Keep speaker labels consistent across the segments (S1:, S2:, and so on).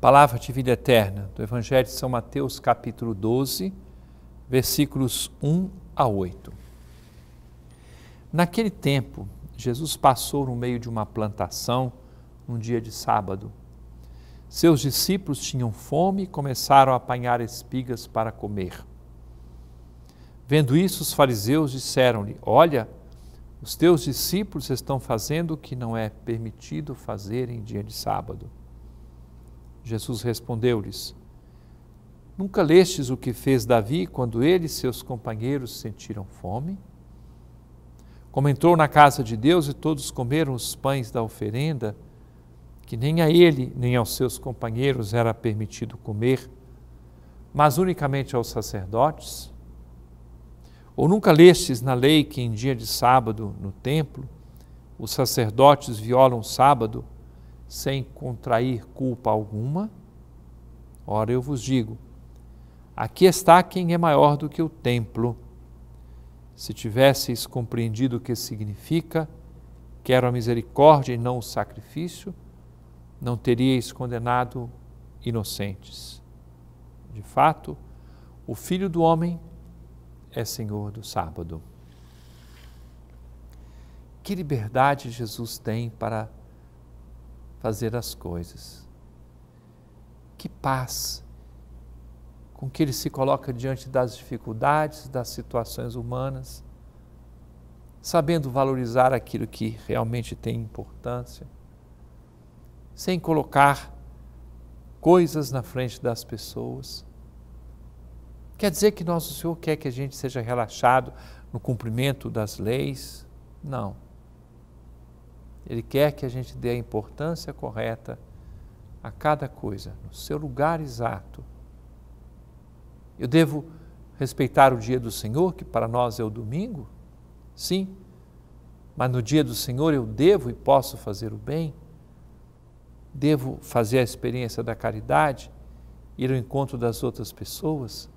S1: Palavra de vida eterna do Evangelho de São Mateus, capítulo 12, versículos 1 a 8. Naquele tempo, Jesus passou no meio de uma plantação num dia de sábado. Seus discípulos tinham fome e começaram a apanhar espigas para comer. Vendo isso, os fariseus disseram-lhe: Olha, os teus discípulos estão fazendo o que não é permitido fazer em dia de sábado. Jesus respondeu-lhes: Nunca lestes o que fez Davi quando ele e seus companheiros sentiram fome? Como entrou na casa de Deus e todos comeram os pães da oferenda, que nem a ele nem aos seus companheiros era permitido comer, mas unicamente aos sacerdotes? Ou nunca lestes na lei que em dia de sábado, no templo, os sacerdotes violam o sábado? sem contrair culpa alguma? Ora, eu vos digo: aqui está quem é maior do que o templo. Se tivesseis compreendido o que significa, quero a misericórdia e não o sacrifício, não teríeis condenado inocentes. De fato, o Filho do Homem é Senhor do sábado. Que liberdade Jesus tem para fazer as coisas. Que paz com que ele se coloca diante das dificuldades, das situações humanas, sabendo valorizar aquilo que realmente tem importância, sem colocar coisas na frente das pessoas. Quer dizer que nosso Senhor quer que a gente seja relaxado no cumprimento das leis? Não. Ele quer que a gente dê a importância correta a cada coisa, no seu lugar exato. Eu devo respeitar o dia do Senhor, que para nós é o domingo? Sim. Mas no dia do Senhor eu devo e posso fazer o bem? Devo fazer a experiência da caridade, ir ao encontro das outras pessoas,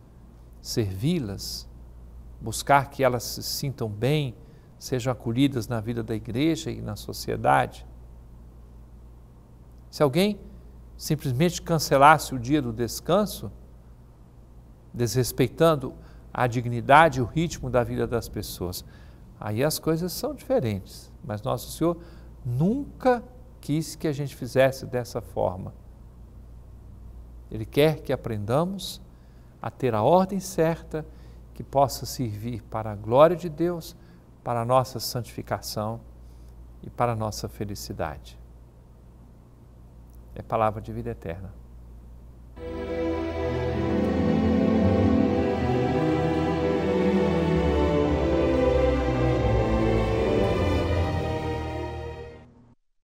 S1: servi-las, buscar que elas se sintam bem, sejam acolhidas na vida da igreja e na sociedade. Se alguém simplesmente cancelasse o dia do descanso, desrespeitando a dignidade e o ritmo da vida das pessoas, aí as coisas são diferentes. Mas Nosso Senhor nunca quis que a gente fizesse dessa forma. Ele quer que aprendamos a ter a ordem certa, que possa servir para a glória de Deus para a nossa santificação e para a nossa felicidade. É palavra de vida eterna.